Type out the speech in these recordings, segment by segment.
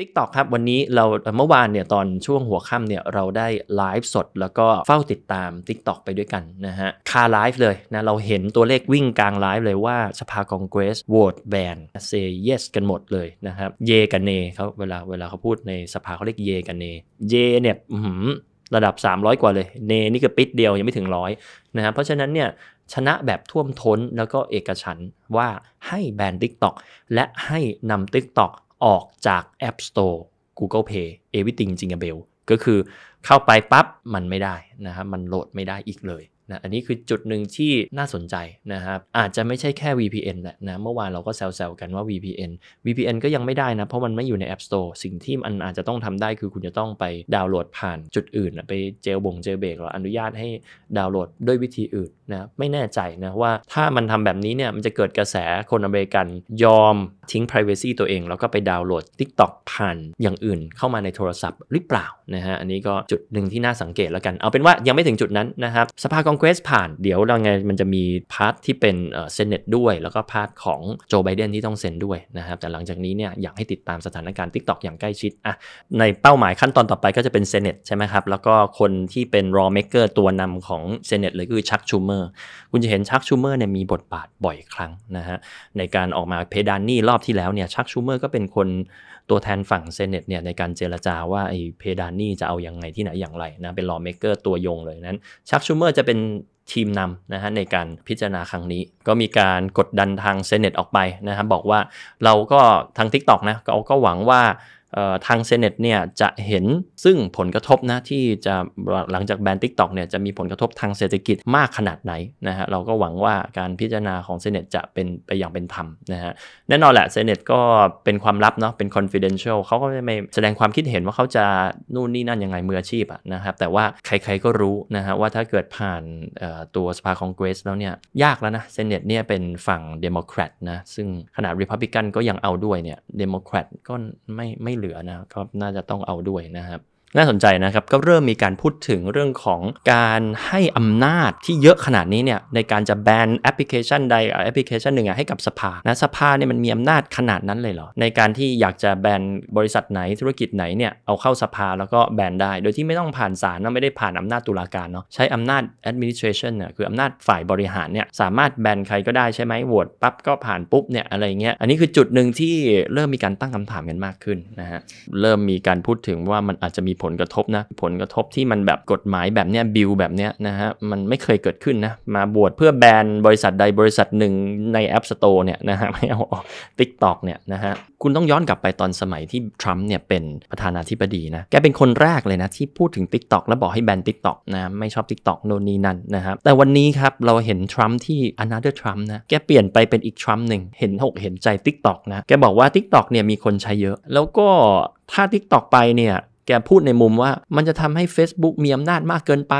ทิกตอกครับ วันนี้เราเมื่อวานเนี่ยตอนช่วงหัวค่ำเนี่ยเราได้ไลฟ์สด แล้วก็เฝ้าติดตาม t ิ k t o อกไปด้วยกันนะฮะคาไลฟ์เลยนะเราเห็นตัวเลขวิ่งกลางไลฟ์เลยว่าสภาคองเกรสโหวตแบนเซเยสกันหมดเลยนะครับเยกันเนเขาเวลาเวลาเขาพูดในสภาเขาเรียกเยกันเนเยเนี่ยระดับ 300 กว่าเลยเนนี่ก็ปิดเดียว ยังไม่ถึงร้อยนะครับเพราะฉะนั้นเนี่ยชนะแบบท่วมท้น แล้วก็เอกฉันว่าให้แบน t ิกตอกและให้นำ t ิกตอกออกจาก App Store Google p a y Everything จริงกับเบลก็คือเข้าไปปั๊บมันไม่ได้นะครับมันโหลดไม่ได้อีกเลยนะอันนี้คือจุดหนึ่งที่น่าสนใจนะครับอาจจะไม่ใช่แค่ VPN แหละนะเมื่อวานเราก็แซวๆกันว่า VPN VPN ก็ยังไม่ได้นะเพราะมันไม่อยู่ใน App Store สิ่งที่มันอาจจะต้องทำได้คือคุณจะต้องไปดาวน์โหลดผ่านจุดอื่นไปเจลบงเจลเบรกเราอนุญาตให้ดาวน์โหลดด้วยวิธีอื่นนะไม่แน่ใจนะว่าถ้ามันทำแบบนี้เนี่ยมันจะเกิดกระแสคนอเมริกันยอมทิ้ง Privacy ตัวเอง แล้วก็ไปดาวน์โหลด TikTok ผ่านอย่างอื่นเข้ามาในโทรศัพท์หรือเปล่านะฮะอันนี้ก็จุดหนึ่งที่น่าสังเกตแล้วกัน เอาเป็นว่ายังไม่ถึงจุดนั้นนะครับสภาคองเกรสผ่านเดี๋ยวเราไง มันจะมีพาร์ทที่เป็นเซนเนตด้วย แล้วก็พาร์ทของโจไบเดนที่ต้องเซ็นด้วยนะครับ แต่หลังจากนี้เนี่ยอยากให้ติดตามสถานการณ์ TikTok อย่างใกล้ชิดอ่ะในเป้าหมายขั้นตอนต่อไปก็จะเป็นเซนเนตใช่ไหมครับแล้วก็คนที่เป็นร r เมเกอร์ตัวนำของเซนเนตเลยคือชักชูเมอร์คุณจะเห็นชักชูเมอร์เนี่ยมีบทบาทบ่อยครั้งนะฮะในการออกมาเพดานนี่รอบที่แล้วเนี่ยชักชูเมอร์ก็เป็นคนตัวแทนฝั่งเซนเนตเนี่ยในการเจรจาว่าไอ้เพดานนี่จะเอาอยัางไงที่ไหนอย่างไรนะเป็นลอเมเกอร์ตัวยงเลยนั้นชักชูเมอร์จะเป็นทีมนำนะฮะในการพิจารณาครั้งนี้ ก็มีการกดดันทางเซนเนตออกไปนะครับบอกว่าเราก็ทางทิกตอกนะเขาก็หวังว่าทางเซเนตเนี่ยจะเห็นซึ่งผลกระทบนะที่จะหลังจากแบนทิกตอกเนี่ยจะมีผลกระทบทางเศรษฐกิจมากขนาดไหนนะฮะเราก็หวังว่าการพิจารณาของเซเนตจะเป็นไปอย่างเป็นธรรมนะฮะแน่นอนแหละเซเนตก็เป็นความลับเนาะเป็น confidential เขาก็ไม่แสดงความคิดเห็นว่าเขาจะนู่นนี่นั่นยังไงมืออาชีพอะนะครับแต่ว่าใครๆก็รู้นะฮะว่าถ้าเกิดผ่านตัวสภาคองเกรสแล้วเนี่ยยากแล้วนะเซเนตเนี่ยเป็นฝั่งเดโมแครตนะซึ่งขนาดริพับบิกันก็ยังเอาด้วยเนี่ยเดโมแครตก็ไม่ไม่หลือนะครับน่าจะต้องเอาด้วยนะครับน่าสนใจนะครับ ก็เริ่มมีการพูดถึงเรื่องของการให้อำนาจที่เยอะขนาดนี้เนี่ยในการจะแบนแอปพลิเคชันใด แอปพลิเคชันหนึ่งให้กับสภานะสภาเนี่ยมันมีอำนาจขนาดนั้นเลยเหรอ ในการที่อยากจะแบนบริษัทไหนธุรกิจไหนเนี่ยเอาเข้าสภาแล้วก็แบนได้ โดยที่ไม่ต้องผ่านศาลไม่ได้ผ่านอำนาจตุลาการเนาะใช้อำนาจ administration เนี่ยคืออำนาจฝ่ายบริหารเนี่ยสามารถแบนใครก็ได้ใช่ไหมโหวตปั๊บก็ผ่านปุ๊บเนี่ยอะไรเงี้ยอันนี้คือจุดหนึ่งที่เริ่มมีการตั้งคำถามกันมากขึ้นนะฮะเริ่มมีการพูดถึงว่ามันอาจจะมีผผลกระทบนะผลกระทบที่มันแบบกฎหมายแบบเนี้ยบิลแบบเนี้ยนะฮะมันไม่เคยเกิดขึ้นนะมาบวชเพื่อแบนบริษัทใดบริษัทหนึ่งใน App Store เนี่ยนะฮะไม่เอาทิกตอกเนี่ยนะฮะคุณต้องย้อนกลับไปตอนสมัยที่ทรัมป์เนี่ยเป็นประธานาธิบดีนะแกเป็นคนแรกเลยนะที่พูดถึง Tik t o อกแล้วบอกให้แบนิ๊กต็อกนะไม่ชอบ Tik t o อกโนนีนั่นนะครับแต่วันนี้ครับเราเห็นทรัมป์ที่นาเดอร์ทรัมป์นะแกเปลี่ยนไปเป็นอีกทรัมป์หนึ่งเห็นหกเห็นใจ Tik t o อกนะแกบอกว่า Tik t o อกเนี่ยมีคนใช้เยอะ แล้วก็ถ้า Tik t o อกไปเนี่ยแกพูดในมุมว่ามันจะทำให้ Facebook มีอำนาจมากเกินไป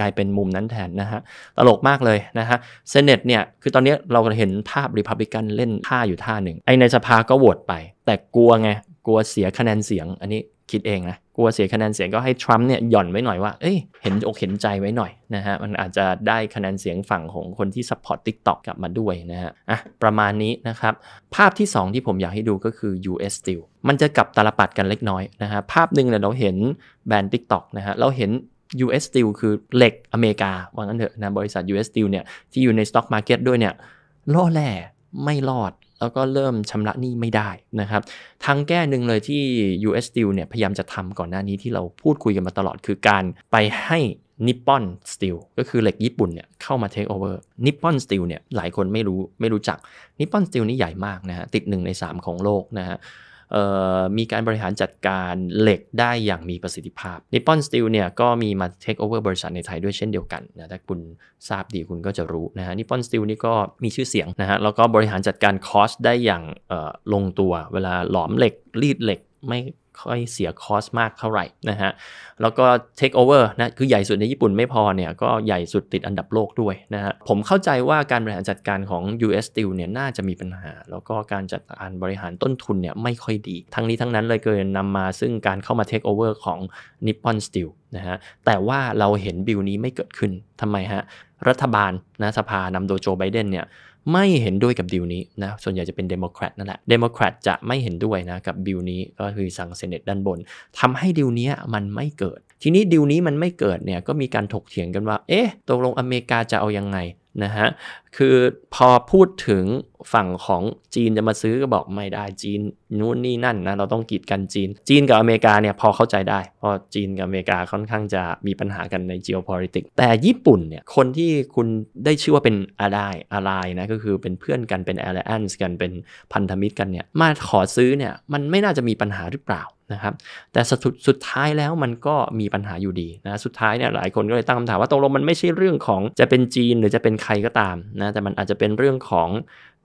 กลายเป็นมุมนั้นแทนนะฮะ ตลกมากเลยนะฮะเซเนตเนี่ย คือตอนนี้เราเห็นภาพริพับลิกันเล่นท่าอยู่ท่าหนึ่ง ไอในสภาก็โหวตไป แต่กลัวไง กลัวเสียคะแนนเสียงอันนี้คิดเองนะ กลัวเสียคะแนนเสียงก็ให้ทรัมป์เนี่ยหย่อนไว้หน่อยว่าเอ้ย เห็นอกเห็นใจไว้หน่อยนะฮะ มันอาจจะได้คะแนนเสียงฝั่งของคนที่สปอร์ตทิกตอกกลับมาด้วยนะฮะ อ่ะ ประมาณนี้นะครับ ภาพที่ 2 ที่ผมอยากให้ดูก็คือ US Steel มันจะกลับตาลปัดกันเล็กน้อยนะฮะ ภาพหนึ่งเนี่ยเราเห็นแบรนด์ทิกตอกนะฮะ เราเห็น US Steel คือเหล็กอเมริกาว่างั้นเถอะนะ บริษัท US Steel เนี่ยที่อยู่ใน stock market ด้วยเนี่ยล่อแหล่ไม่รอดแล้วก็เริ่มชำระหนี้ไม่ได้นะครับทางแก้หนึ่งเลยที่ US Steel เนี่ยพยายามจะทำก่อนหน้านี้ที่เราพูดคุยกันมาตลอดคือการไปให้นิปปอนสตีลก็คือเหล็กญี่ปุ่นเนี่ยเข้ามาเทคโอเวอร์นิปปอนสตีลเนี่ยหลายคนไม่รู้ไม่รู้จักนิปปอนสตีลนี่ใหญ่มากนะฮะติดหนึ่งใน 3 ของโลกนะฮะมีการบริหารจัดการเหล็กได้อย่างมีประสิทธิภาพนิปปอนสตีลเนี่ยก็มีมาเทคโอเวอร์บริษัทในไทยด้วยเช่นเดียวกันนะถ้าคุณทราบดีคุณก็จะรู้นะฮะนิปปอนสตีลนี่ก็มีชื่อเสียงนะฮะแล้วก็บริหารจัดการคอสได้อย่างลงตัวเวลาหลอมเหล็กรีดเหล็กไม่ค่อยเสียคอสมากเท่าไหร่นะฮะแล้วก็เทคโอเวอร์นะคือใหญ่สุดในญี่ปุ่นไม่พอเนี่ยก็ใหญ่สุดติดอันดับโลกด้วยนะฮะผมเข้าใจว่าการบริหารจัดการของ US Steel เนี่ยน่าจะมีปัญหาแล้วก็การจัดการบริหารต้นทุนเนี่ยไม่ค่อยดี ทั้งนี้ทั้งนั้นเลยเกินนำมาซึ่งการเข้ามาเทคโอเวอร์ของ Nippon Steel นะฮะแต่ว่าเราเห็นบิลนี้ไม่เกิดขึ้นทำไมฮะรัฐบาลนะสภานำโดโจไบเดนเนี่ยไม่เห็นด้วยกับดิวนี้นะส่วนใหญ่จะเป็นเดโมแครตนั่นแหละเดโมแครตจะไม่เห็นด้วยนะกับดิวนี้ ก็คือสั่งเซเนตด้านบนทำให้ดิวนี้มันไม่เกิด ทีนี้ดิวนี้มันไม่เกิดเนี่ยก็มีการถกเถียงกันว่า เอ๊ะตกลงอเมริกาจะเอายังไง นะฮะ คือพอพูดถึงฝั่งของจีนจะมาซื้อก็บอกไม่ได้จีนนู้นนี่นั่นนะเราต้องกีดกันจีน จีนกับอเมริกาเนี่ยพอเข้าใจได้เพราะจีนกับอเมริกาค่อนข้างจะมีปัญหากันใน geopolitics แต่ญี่ปุ่นเนี่ยคนที่คุณได้ชื่อว่าเป็นอะไรอะไรนะก็คือเป็นเพื่อนกันเป็น alliance กันเป็นพันธมิตรกันเนี่ยมาขอซื้อเนี่ยมันไม่น่าจะมีปัญหาหรือเปล่านะครับแต่สสุดท้ายแล้วมันก็มีปัญหาอยู่ดีนะสุดท้ายเนี่ยหลายคนก็เลยตั้งคำถามว่าตกลงมันไม่ใช่เรื่องของจะเป็นจีนหรือจะเป็นใครก็ตามนะแต่มันอาจจะเป็นเรื่องของ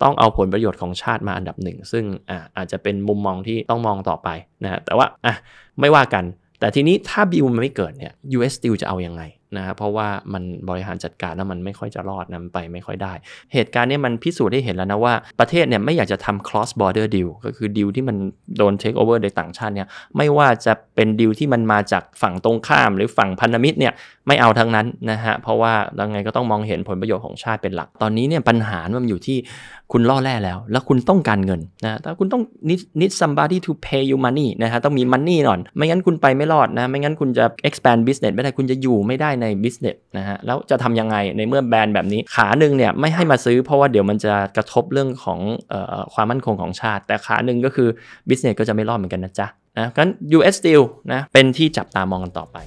ต้องเอาผลประโยชน์ของชาติมาอันดับหนึ่ง ซึ่งอาจจะเป็นมุมมองที่ต้องมองต่อไปนะฮะแต่ว่าอ่ะไม่ว่ากัน แต่ทีนี้ถ้าบิลมันไม่เกิดเนี่ย US Steel จะเอาอยัางไงนะับเพราะว่ามันบริหารจัดการแล้วมันไม่ค่อยจะรอดนำไปไม่ค่อยได้ เหตุการณ์นี้มันพิสูจน์ได้เห็นแล้วนะว่าประเทศเนี่ยไม่อยากจะทำ cross border deal ก็คือดีลที่มันโดน take over โดยต่างชาติเนี่ยไม่ว่าจะเป็นดีลที่มันมาจากฝั่งตรงข้าม หรือฝั่งพันธมิตรเนี่ยไม่เอาทั้งนั้นนะฮะเพราะว่ายังไงก็ต้องมองเห็นผลประโยชน์ของชาติเป็นหลัก ตอนนี้เนี่ยปัญหามันอยู่ที่คุณล่อแร่แล้ว แล้วคุณต้องการเงินนะถ้าคุณต้อง need need somebody to pay you money นะฮะต้องมี money หน่อยไม่งั้นคุณไปไม่รอดนะไม่งั้นคุณจะ expand business ไม่ได้คุณจะอยู่ไม่ได้ใน business นะฮะแล้วจะทำยังไงในเมื่อแบรนด์แบบนี้ขาหนึ่งเนี่ยไม่ให้มาซื้อ เพราะว่าเดี๋ยวมันจะกระทบเรื่องของออความมั่นคงของชาติ แต่ขาหนึ่งก็คือ business ก็จะไม่รอดเหมือนกันนะจ๊ะนะงั้น US Steel นะเป็นที่จับตามองกันต่อไป